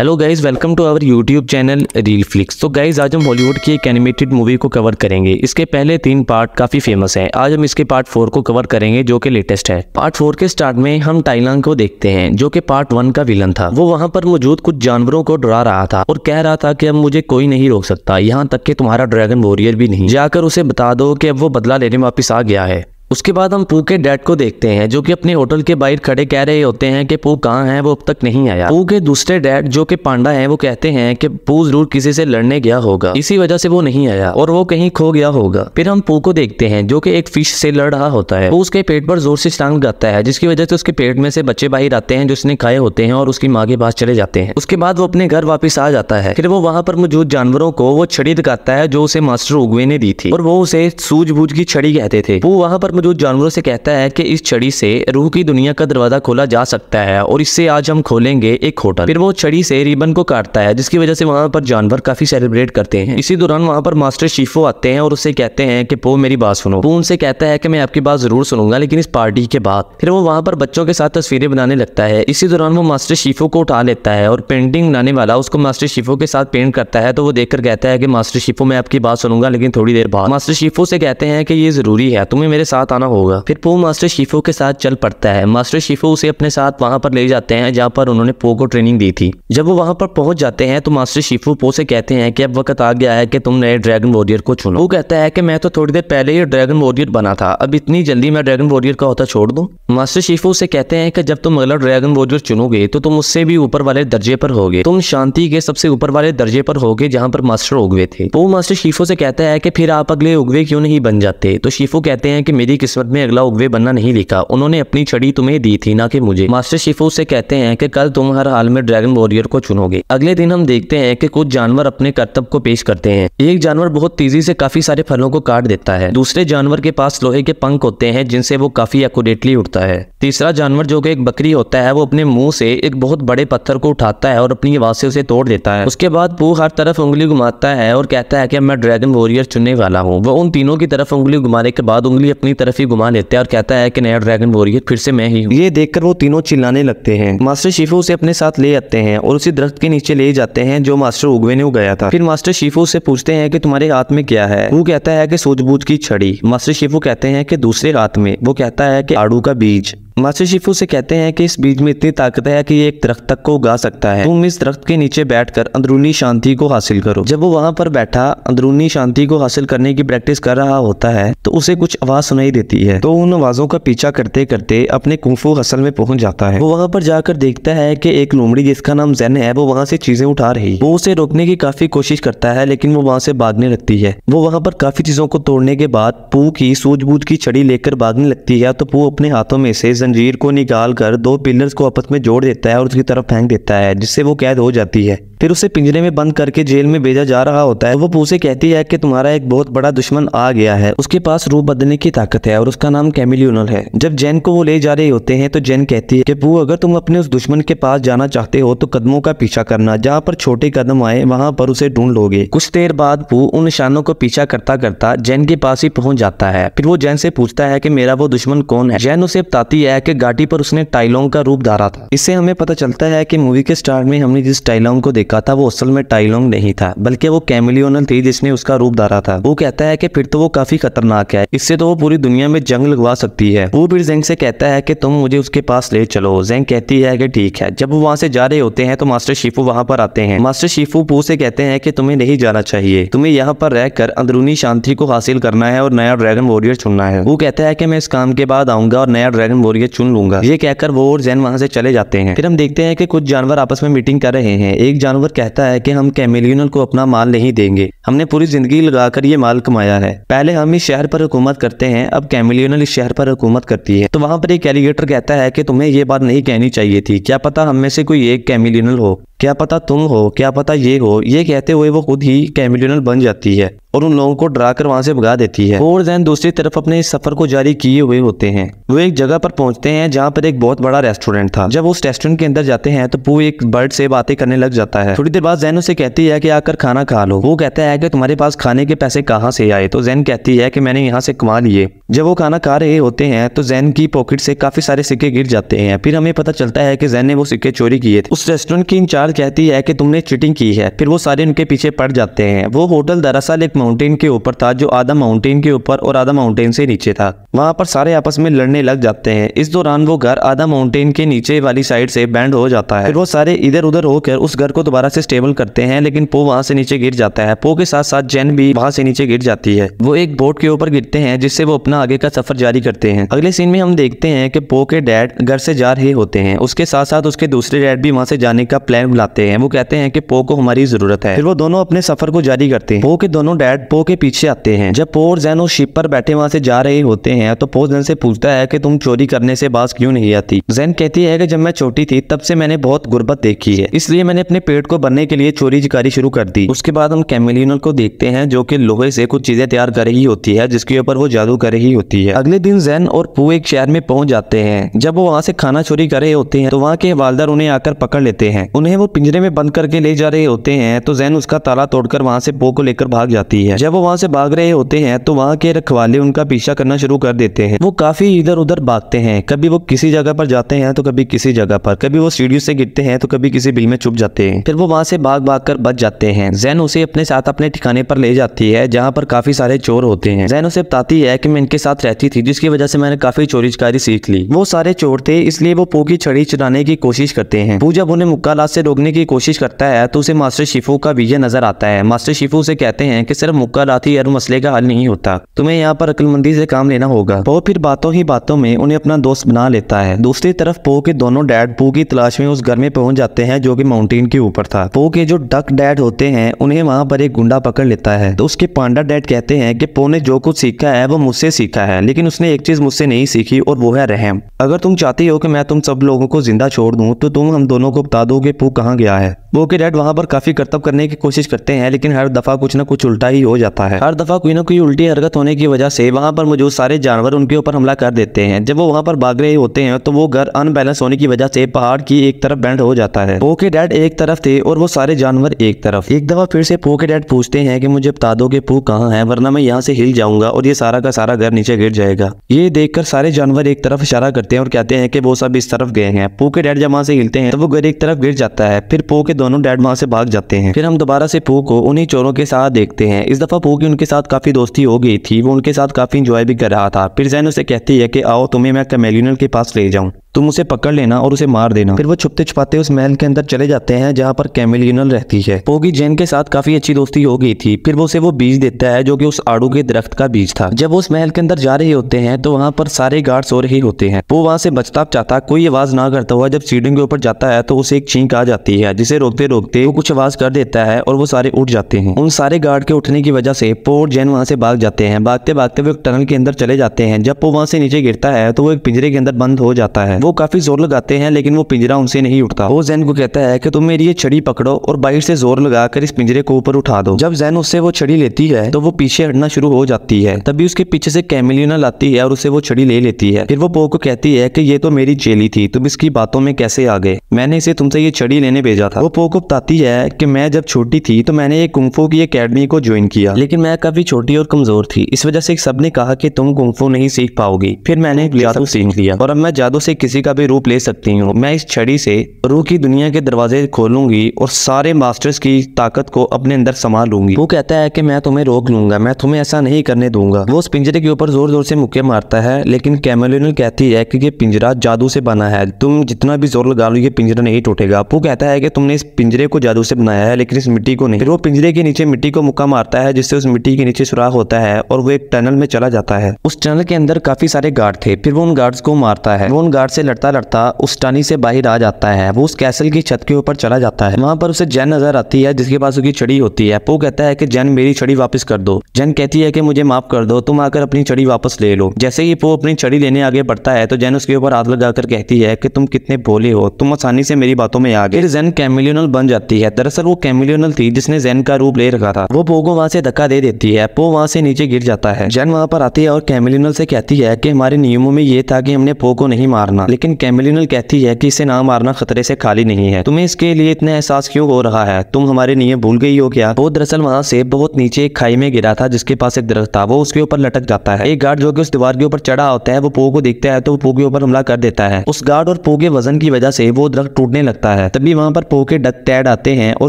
Hello guys welcome to our YouTube channel reel flicks तो guys आज हम बॉलीवुड की एक एनिमेटेड मूवी को कवर करेंगे इसके पहले तीन पार्ट काफी फेमस हैं आज हम इसके पार्ट फोर को कवर करेंगे जो कि लेटेस्ट है पार्ट फोर के स्टार्ट में हम टाइलांग को देखते हैं जो कि पार्ट वन का विलन था वो वहां पर मौजूद कुछ जानवरों को डरा रहा था और कह रहा था की अब मुझे कोई नहीं रोक सकता यहाँ तक के तुम्हारा ड्रैगन वॉरियर भी नहीं जाकर उसे बता दो की अब वो बदला लेने वापिस आ गया है उसके बाद हम पू के डैड को देखते हैं जो कि अपने होटल के बाहर खड़े कह रहे होते हैं कि पू कहाँ है वो अब तक नहीं आया पू के दूसरे डैड जो कि पांडा हैं वो कहते हैं कि पू जरूर किसी से लड़ने गया होगा इसी वजह से वो नहीं आया और वो कहीं खो गया होगा फिर हम पू को देखते हैं जो कि एक फिश से लड़ रहा होता है वो उसके पेट पर जोर से स्टांग गाता है जिसकी वजह से उसके पेट में से बच्चे बाहर आते हैं जो उसने खाए होते हैं और उसकी माँ के पास चले जाते हैं उसके बाद वो अपने घर वापिस आ जाता है फिर वो वहाँ पर मौजूद जानवरों को वो छड़ी दिखाता है जो उसे मास्टर उगवे ने दी थी और वो उसे सूझबूझ की छड़ी कहते थे वो वहाँ पर मौजूद जानवरों से कहता है कि इस छड़ी से रूह की दुनिया का दरवाज़ा खोला जा सकता है और इससे आज हम खोलेंगे एक होटल फिर वो छड़ी से रिबन को काटता है जिसकी वजह से वहाँ पर जानवर काफ़ी सेलिब्रेट करते हैं इसी दौरान वहाँ पर मास्टर शिफो आते हैं और उससे कहते हैं कि पो मेरी बात सुनो पो उनसे कहता है कि मैं आपकी बात ज़रूर सुनूंगा लेकिन इस पार्टी के बाद फिर वो वहाँ पर बच्चों के साथ तस्वीरें बनाने लगता है इसी दौरान वो मास्टर शीफो को उठा लेता है और पेंटिंग बनाने वाला उसको मास्टर शिफो के साथ पेंट करता है तो वो देखकर कहता है कि मास्टर शिफो मैं आपकी बात सुनूंगा लेकिन थोड़ी देर बाद मास्टर शीफो से कहते हैं कि ये ज़रूरी है तुम्हें मेरे साथ साथ आना होगा फिर पो मास्टर शिफो के साथ चल पड़ता है मास्टर शिफो उसे अपने साथ वहाँ पर ले जाते हैं जहाँ पर उन्होंने पो को ट्रेनिंग दी थी जब वो वहाँ पर पहुंच जाते हैं तो मास्टर शिफो पो से कहते हैं कि अब वक्त आ गया है कि तुम नए ड्रैगन वॉरियर को चुनो वो कहता है कि मैं तो थोड़ी देर पहले ही ड्रैगन वॉरियर बना था अब इतनी जल्दी मैं ड्रैगन वॉरियर का होता छोड़ दूँ मास्टर शिफो उसे कहते हैं कि जब तुम अगला ड्रैगन वॉरियर चुनोगे तो तुम उससे भी ऊपर वाले दर्जे पर हो तुम शांति के सबसे ऊपर वाले दर्जे पर हो जहाँ पर मास्टर उगवे थे पो मास्टर शिफो से कहता है कि फिर आप अगले उगवे क्यों नहीं बन जाते तो शिफो कहते हैं कि मेरी मेरी किस्मत में अगला उगवे बनना नहीं लिखा उन्होंने अपनी छड़ी तुम्हें दी थी ना कि मुझे मास्टर शिफू से कहते हैं कि कल तुम हर हाल में ड्रैगन वॉरियर को चुनोगे अगले दिन हम देखते हैं कि कुछ जानवर अपने कर्तव्य को पेश करते हैं एक जानवर बहुत तेजी से काफी सारे फलों को काट देता है दूसरे जानवर के पास लोहे के पंख होते हैं जिनसे वो काफी एकुरेटली उठता है तीसरा जानवर जो कि एक बकरी होता है वो अपने मुंह से एक बहुत बड़े पत्थर को उठाता है और अपनी आवाज से उसे तोड़ देता है उसके बाद वो हर तरफ उंगली घुमाता है और कहता है कि मैं ड्रैगन वॉरियर चुनने वाला हूँ वो उन तीनों की तरफ उंगली घुमाने के बाद उंगली अपनी तरफ तरफ ही घुमा लेता है और कहता है कि नया ड्रैगन वॉरियर फिर से मैं ही हूँ ये देखकर वो तीनों चिल्लाने लगते हैं मास्टर शिफू उसे अपने साथ ले आते हैं और उसी दरख्त के नीचे ले जाते हैं जो मास्टर उगवे ने उगाया था फिर मास्टर शिफू उसे पूछते हैं कि तुम्हारे हाथ में क्या है वो कहता है कि सूझबूझ की छड़ी मास्टर शिफू कहते हैं कि दूसरे हाथ में वो कहता है कि आड़ू का बीज मासी शिफू से कहते हैं कि इस बीज में इतनी ताकत है कि ये एक दरख्त तक को उगा सकता है तुम इस दरख्त के नीचे बैठकर अंदरूनी शांति को हासिल करो जब वो वहां पर बैठा अंदरूनी शांति को हासिल करने की प्रैक्टिस कर रहा होता है तो उसे कुछ आवाज सुनाई देती है तो उन आवाजों का पीछा करते करते अपने कुंफू हसल में पहुंच जाता है वो वहाँ पर जाकर देखता है की एक लोमड़ी जिसका नाम जैन है वो वहाँ से चीजें उठा रही वो उसे रोकने की काफी कोशिश करता है लेकिन वो वहाँ से भागने लगती है वो वहाँ पर काफी चीजों को तोड़ने के बाद पू की सूझबूझ की छड़ी लेकर भागने लगती है तो पू अपने हाथों में से जंजीर को निकाल कर दो पिलर्स को आपस में जोड़ देता है और उसकी तरफ फेंक देता है जिससे वो कैद हो जाती है फिर उसे पिंजरे में बंद करके जेल में भेजा जा रहा होता है वो पूसे कहती है कि तुम्हारा एक बहुत बड़ा दुश्मन आ गया है उसके पास रूप बदलने की ताकत है और उसका नाम कैमिल्यूनल है जब जैन को वो ले जा रहे होते हैं तो जैन कहती है कि पू अगर तुम अपने उस दुश्मन के पास जाना चाहते हो तो कदमों का पीछा करना जहाँ पर छोटे कदम आए वहाँ पर उसे ढूंढ लोगे कुछ देर बाद पू उन निशानों को पीछा करता करता जैन के पास ही पहुँच जाता है फिर वो जैन से पूछता है की मेरा वो दुश्मन कौन है जैन उसे बताती है बताया कि गाटी पर उसने टाइलोंग का रूप धारा था इससे हमें पता चलता है कि मूवी के स्टार्ट में हमने जिस टाइलोंग को देखा था वो असल में टाइलोंग नहीं था बल्कि वो कैमिलियोनल थी जिसने उसका रूप धारा था वो कहता है की फिर तो वो काफी खतरनाक है इससे तो वो पूरी दुनिया में जंग लगवा सकती है वो फिर जेंग से कहता है की तुम मुझे उसके पास ले चलो जेंग कहती है की ठीक है जब वो वहाँ से जा रहे होते हैं तो मास्टर शिफू वहाँ पर आते हैं मास्टर शिफू पू से कहते हैं की तुम्हें नहीं जाना चाहिए तुम्हें यहाँ पर रहकर अंदरूनी शांति को हासिल करना है और नया ड्रैगन वॉरियर चुनना है वो कहता है कि मैं इस काम के बाद आऊंगा और नया ड्रैगन वॉरियर लिए चुन लूंगा ये कहकर वो और जैन वहाँ से चले जाते हैं फिर हम देखते हैं कि कुछ जानवर आपस में मीटिंग कर रहे हैं एक जानवर कहता है कि हम कैमिलियनल को अपना माल नहीं देंगे हमने पूरी जिंदगी लगाकर ये माल कमाया है पहले हम इस शहर पर हुकूमत करते हैं अब कैमिलियनल इस शहर पर हुकूमत करती है तो वहाँ पर एक एलिगेटर कहता है कि तुम्हें ये बात नहीं कहनी चाहिए थी क्या पता हम में से कोई एक कैमिलियनल हो क्या पता तुम हो क्या पता ये हो ये कहते हुए वो खुद ही कैमिलियनल बन जाती है और उन लोगों को डरा कर वहाँ से भगा देती है और जैन दूसरी तरफ अपने इस सफर को जारी किए हुए होते हैं वो एक जगह पर पहुंचते हैं जहाँ पर एक बहुत बड़ा रेस्टोरेंट था जब उस रेस्टोरेंट के अंदर जाते हैं तो पू एक बर्ड से बातें करने लग जाता है थोड़ी देर बाद जैन उसे कहती है की आकर खाना खा लो वो कहता है की तुम्हारे पास खाने के पैसे कहाँ से आए तो जैन कहती है की मैंने यहाँ से कमा लिए जब वो खाना खा रहे होते हैं तो जैन की पॉकेट से काफी सारे सिक्के गिर जाते हैं फिर हमें पता चलता है की जैन ने वो सिक्के चोरी किए थे उस रेस्टोरेंट की इंचार्ज सरकार कहती है कि तुमने चिटिंग की है फिर वो सारे उनके पीछे पड़ जाते हैं वो होटल दरअसल एक माउंटेन के ऊपर था जो आधा माउंटेन के ऊपर और आधा माउंटेन से नीचे था वहाँ पर सारे आपस में लड़ने लग जाते हैं इस दौरान वो घर आधा माउंटेन के नीचे वाली साइड से बैंड हो जाता है फिर वो सारे इधर उधर होकर उस घर को दोबारा से स्टेबल करते हैं लेकिन पो वहाँ से नीचे गिर जाता है पो के साथ साथ जैन भी वहाँ से नीचे गिर जाती है वो एक बोट के ऊपर गिरते हैं जिससे वो अपना आगे का सफर जारी करते हैं अगले सीन में हम देखते हैं कि पो के डैड घर से जा रहे होते हैं उसके साथ साथ उसके दूसरे डैड भी वहाँ से जाने का प्लान बुलाते हैं वो कहते हैं कि पो को हमारी जरूरत है फिर वो दोनों अपने सफर को जारी करते हैं पो के दोनों डैड पो के पीछे आते हैं जब पो और जैन उस शिप पर बैठे वहां से जा रहे होते हैं तो पो जैन से पूछता है कि तुम चोरी करने से बास क्यों नहीं आती जैन कहती है कि जब मैं छोटी थी तब से मैंने बहुत गुर्बत देखी है इसलिए मैंने अपने पेट को भरने के लिए चोरी जिकारी शुरू कर दी उसके बाद हम कैमिलियनल को देखते हैं जो की लोहे से कुछ चीजें तैयार कर रही होती है जिसके ऊपर वो जादू कर रही होती है अगले दिन जैन और पो एक शहर में पहुंच जाते हैं जब वो वहाँ से खाना चोरी कर रहे होते हैं तो वहाँ के हवालदार उन्हें आकर पकड़ लेते हैं उन्हें वो वो पिंजरे में बंद करके ले जा रहे होते हैं तो जैन उसका ताला तोड़कर वहाँ से पो को लेकर भाग जाती है जब वो वहाँ से भाग रहे होते हैं तो वहाँ के रखवाले उनका पीछा करना शुरू कर देते हैं वो काफी इधर उधर भागते हैं कभी वो किसी जगह पर जाते हैं तो कभी किसी जगह पर कभी वो सीढ़ियों से गिरते हैं तो कभी किसी बिल में छुप जाते हैं फिर वो वहाँ से भाग भाग कर बच जाते हैं जैन उसे अपने साथ अपने ठिकाने पर ले जाती है जहाँ पर काफी सारे चोर होते हैं जैन उसे बताती है की मैं इनके साथ रहती थी जिसकी वजह से मैंने काफी चोरीचकारी सीख ली वो सारे चोर थे इसलिए वो पो की छड़ी चुराने की कोशिश करते हैं वो जब उन्हें मुक्कालात से डूबने की कोशिश करता है तो उसे मास्टर शिफू का विजय नजर आता है मास्टर शिफू उसे कहते हैं कि सिर्फ मुक्का लाथी और मसले का हल नहीं होता तुम्हें यहाँ पर अक्लमंदी से काम लेना होगा पो फिर बातों ही बातों में उन्हें अपना दोस्त बना लेता है दूसरी तरफ पो के दोनों डैड पो की तलाश में उस घर में पहुंच जाते हैं जो की माउंटेन के ऊपर था पो के जो डक डैड होते हैं उन्हें वहाँ पर एक गुंडा पकड़ लेता है तो उसके पांडा डैड कहते हैं की पो ने जो कुछ सीखा है वो मुझसे सीखा है लेकिन उसने एक चीज मुझसे नहीं सीखी और वो है रहम अगर तुम चाहती हो कि मैं तुम सब लोगों को जिंदा छोड़ दूँ तो तुम हम दोनों को बता दो पो कहा कहाँ गया है वो के डैड वहाँ पर काफी करतब करने की कोशिश करते हैं लेकिन हर दफा कुछ न कुछ उल्टा ही हो जाता है हर दफा कोई ना कोई उल्टी हरकत होने की वजह से वहाँ पर मौजूद सारे जानवर उनके ऊपर हमला कर देते हैं जब वो वहाँ पर भाग रहे होते हैं तो वो घर अनबैलेंस होने की वजह से पहाड़ की एक तरफ बैंड हो जाता है वो के डैड एक तरफ थे और वो सारे जानवर एक तरफ एक दफा फिर से पो के डैड पूछते हैं की मुझे बता दो के पो कहाँ है वरना मैं यहाँ से हिल जाऊंगा और ये सारा का सारा घर नीचे गिर जाएगा ये देख सारे जानवर एक तरफ इशारा करते हैं और कहते हैं की वो सब इस तरफ गए हैं पू के डैड जब वहाँ से हिलते हैं तो वो घर एक तरफ गिर जाता है है फिर पो के दोनों डैड वहाँ से भाग जाते हैं फिर हम दोबारा से पो को उन्हीं चोरों के साथ देखते हैं इस दफा पो की उनके साथ काफी दोस्ती हो गई थी वो उनके साथ काफी इंजॉय भी कर रहा था फिर जैन उसे कहती है कि आओ तुम्हें मैं कमेलिनल के पास ले जाऊँ तुम उसे पकड़ लेना और उसे मार देना फिर वो छुपते छुपाते उस महल के अंदर चले जाते हैं जहाँ पर कैमिलियनल रहती है पोगी जैन के साथ काफी अच्छी दोस्ती हो गई थी फिर वो उसे वो बीज देता है जो कि उस आड़ू के दरख्त का बीज था जब वो उस महल के अंदर जा रहे होते हैं तो वहाँ पर सारे गार्ड सो रहे होते हैं वो वहाँ से बचता चाहता कोई आवाज ना करता हुआ जब सीढ़ियों के ऊपर जाता है तो उसे एक छींक आ जाती है जिसे रोकते रोकते वो कुछ आवाज कर देता है और वो सारे उठ जाते हैं उन सारे गार्ड के उठने की वजह से पो और जैन वहाँ से भाग जाते हैं भागते भागते वो एक टनल के अंदर चले जाते हैं जब वो वहाँ से नीचे गिरता है तो वो एक पिंजरे के अंदर बंद हो जाता है वो काफी जोर लगाते हैं लेकिन वो पिंजरा उनसे नहीं उठता वो जैन को कहता है कि तुम मेरी ये छड़ी पकड़ो और बाहर से जोर लगाकर इस पिंजरे को ऊपर उठा दो जब जैन उससे वो छड़ी लेती है तो वो पीछे हटना शुरू हो जाती है तभी उसके पीछे से कैमिलियना लाती है और उसे वो छड़ी ले लेती है फिर वो पो को कहती है की ये तो मेरी चेली थी तुम इसकी बातों में कैसे आ गए मैंने इसे तुमसे ये छड़ी लेने भेजा था वो पो को बताती है कि मैं जब छोटी थी तो मैंने ये कुंफो की अकेडमी को ज्वाइन किया लेकिन मैं काफी छोटी और कमजोर थी इस वजह से सबने कहा कि तुम कुंफो नहीं सीख पाओगी फिर मैंने जादू सीख लिया और अब मैं जादू से किसी का भी रूप ले सकती हूँ मैं इस छड़ी से रूह की दुनिया के दरवाजे खोलूंगी और सारे मास्टर्स की ताकत को अपने अंदर संभाल लूंगी वो कहता है कि मैं तुम्हें रोक लूंगा मैं तुम्हें ऐसा नहीं करने दूंगा वो उस पिंजरे के ऊपर जोर जोर से मुक्के मारता है लेकिन कैमलिनल कहती है कि ये पिंजरा जादू से बना है तुम जितना भी जोर लगा लो ये पिंजरा नहीं टूटेगा वो कहता है कि तुमने इस पिंजरे को जादू से बनाया है लेकिन इस मिट्टी को नहीं फिर वो पिंजरे के नीचे मिट्टी को मुक्का मारता है जिससे उस मिट्टी के नीचे सुराख होता है और वो एक टनल में चला जाता है उस टनल के अंदर काफी सारे गार्ड थे फिर वो उन गार्ड्स को मारता है वो उन गार्ड से लड़ता लड़ता उस टनी से बाहर आ जाता है वो उस कैसल की छत के ऊपर चला जाता है वहाँ पर उसे जैन नजर आती है जिसके पास उसकी छड़ी होती है पो कहता है कि जैन मेरी छड़ी वापस कर दो जैन कहती है कि मुझे माफ कर दो तुम आकर अपनी छड़ी वापस ले लो जैसे ही पो अपनी छड़ी लेने आगे बढ़ता है तो जैन उसके ऊपर हाथ लगाकर कहती है कि तुम कितने भोले हो तुम आसानी से मेरी बातों में आ गए फिर जैन कैमिलियनल बन जाती है दरअसल वो कैमिलियनल थी जिसने जैन का रूप ले रखा था वो पो को वहाँ से धक्का दे देती है पो वहाँ से नीचे गिर जाता है जैन वहाँ पर आती है और कैमिलियनल से कहती है कि हमारे नियमों में ये था कि हमने पो को नहीं मारना हाँ। लेकिन कैमिलिनल कहती है कि इसे ना मारना खतरे से खाली नहीं है तुम्हें इसके लिए इतना एहसास क्यों हो रहा है तुम हमारे लिए भूल गई हो क्या वो दरअसल वहाँ से बहुत नीचे एक खाई में गिरा था जिसके पास एक दरख्त था वो उसके ऊपर लटक जाता है एक गार्ड जो की उस दीवार के ऊपर चढ़ा होता है वो पो को देखता है तो वो पो के ऊपर हमला कर देता है उस गार्ड और पो के वजन की वजह से वो दरख्त टूटने लगता है तभी वहाँ पर पो के टैड आते हैं और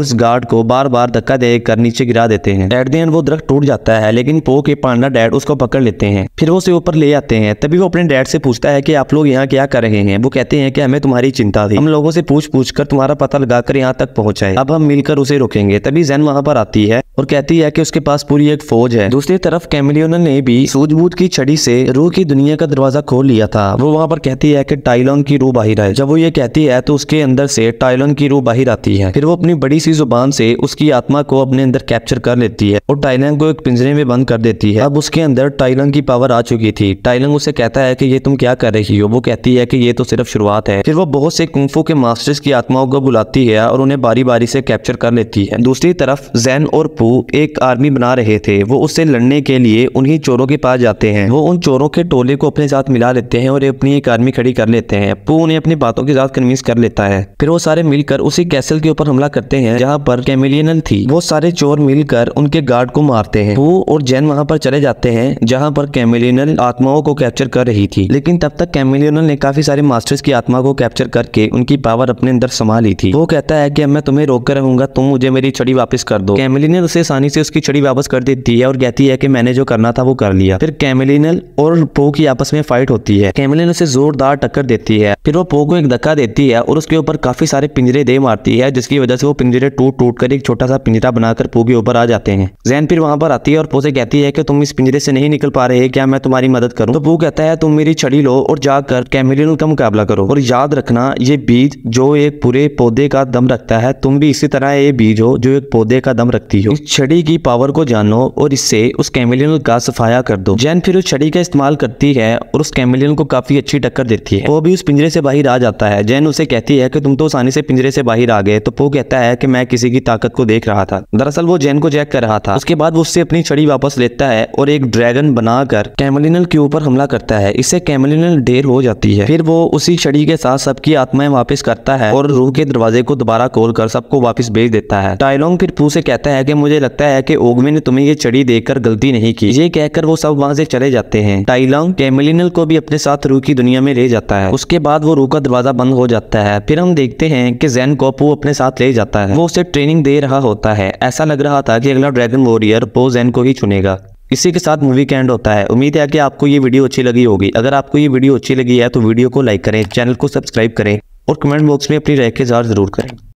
उस गार्ड को बार बार धक्का देकर नीचे गिरा देते हैं एट द वो दरख्त टूट जाता है लेकिन पो के पांडा डैड उसको पकड़ लेते हैं फिर वो उसे ऊपर ले आते हैं तभी वो अपने डैड से पूछता है कि आप लोग यहाँ क्या करें रहे हैं वो कहते हैं कि हमें तुम्हारी चिंता थी हम लोगों से पूछ पूछ कर तुम्हारा पता लगा कर यहाँ तक पहुँचाए अब हम मिलकर उसे रोकेंगे तभी जैन वहाँ पर आती है और कहती है कि उसके पास पूरी एक फौज है दूसरी तरफ कैमिलियन ने भी सूझबूझ की छड़ी से रूह की दुनिया का दरवाजा खोल लिया था वो वहाँ पर कहती है कि टाइलॉन की रूह बाहर आए जब वो ये कहती है तो उसके अंदर से टाइलॉन की रूह बाहर आती है फिर वो अपनी बड़ी सी जुबान से उसकी आत्मा को अपने अंदर कैप्चर कर लेती है और टाइलॉन को एक पिंजरे में बंद कर देती है अब उसके अंदर टाइलॉन की पावर आ चुकी थी टाइलॉन उसे कहता है की ये तुम क्या कर रही हो वो कहती है की कि ये तो सिर्फ शुरुआत है फिर वो बहुत से कुंफू के मास्टर्स की आत्माओं को बुलाती है और उन्हें बारी बारी से कैप्चर कर लेती है दूसरी तरफ जैन और पू एक आर्मी बना रहे थे वो उससे लड़ने के लिए उन्हीं चोरों के पास जाते हैं वो उन चोरों के टोले को अपने साथ मिला लेते हैं और अपनी एक आर्मी खड़ी कर लेते हैं पू उन्हें अपनी बातों के साथ कन्विंस कर लेता है फिर वो सारे मिलकर उसी कैसल के ऊपर हमला करते हैं जहाँ पर कैमिलियनल थी वो सारे चोर मिलकर उनके गार्ड को मारते हैं पू और जैन वहाँ पर चले जाते हैं जहाँ पर कैमिलियनल आत्माओं को कैप्चर कर रही थी लेकिन तब तक कैमिलियनल ने काफी सारे मास्टर्स की आत्मा को कैप्चर करके उनकी पावर अपने अंदर संभाल ली थी वो कहता है कि मैं तुम्हें रोक कर रहूंगा तुम मुझे मेरी छड़ी वापस कर दो कैमिलिनल उसे आसानी से उसकी छड़ी वापस कर देती है और कहती है कि मैंने जो करना था वो कर लिया फिर कैमिलिनल और पो की आपस में फाइट होती है कैमिलिनल उसे जोरदार टक्कर देती है फिर वो पो को एक धक्का देती है और उसके ऊपर काफी सारे पिंजरे दे मारती है जिसकी वजह से वो पिंजरे टूट टूट कर एक छोटा सा पिंजरा बनाकर पो के ऊपर आ जाते हैं जैन फिर वहां पर आती है और पो से कहती है कि तुम इस पिंजरे से नहीं निकल पा रहे क्या मैं तुम्हारी मदद करूँ तो पो कहता है तुम मेरी छड़ी लो और जाकर कैमिलिन का मुकाबला करो और याद रखना ये बीज जो एक पूरे पौधे का दम रखता है तुम भी इसी तरह ये बीज हो जो एक पौधे का दम रखती हो इस छड़ी की पावर को जानो और इससे उस कैमिलियन का सफाया कर दो जैन फिर उस छड़ी का इस्तेमाल करती है और उस कैमिलियन को काफी अच्छी टक्कर देती है वो भी उस पिंजरे से बाहर आ जाता है जैन उसे कहती है की तुम तो आसानी से पिंजरे से बाहर आ गए तो पो कहता है की मैं किसी की ताकत को देख रहा था दरअसल वो जैन को चेक कर रहा था उसके बाद वो उससे अपनी छड़ी वापस लेता है और एक ड्रैगन बनाकर कैमलिनल के ऊपर हमला करता है इससे कैमलिनल ढेर हो जाती है फिर वो उसी छड़ी के साथ सबकी आत्माएं वापस करता है और रूह के दरवाजे को दोबारा खोल कर सबको वापस भेज देता है टाइलोंग फिर पू से कहता है कि मुझे लगता है कि ओगमे ने तुम्हें ये छड़ी देकर गलती नहीं की ये कहकर वो सब वहाँ से चले जाते हैं टाइलोंग कैमलिनल को भी अपने साथ रूह की दुनिया में ले जाता है उसके बाद वो रूह का दरवाजा बंद हो जाता है फिर हम देखते हैं की जैन को पू अपने साथ ले जाता है वो उसे ट्रेनिंग दे रहा होता है ऐसा लग रहा था कि अगला ड्रैगन वॉरियर पो जैन को ही चुनेगा इसी के साथ मूवी का एंड होता है उम्मीद है कि आपको ये वीडियो अच्छी लगी होगी अगर आपको ये वीडियो अच्छी लगी है तो वीडियो को लाइक करें चैनल को सब्सक्राइब करें और कमेंट बॉक्स में अपनी राय के जार जरूर करें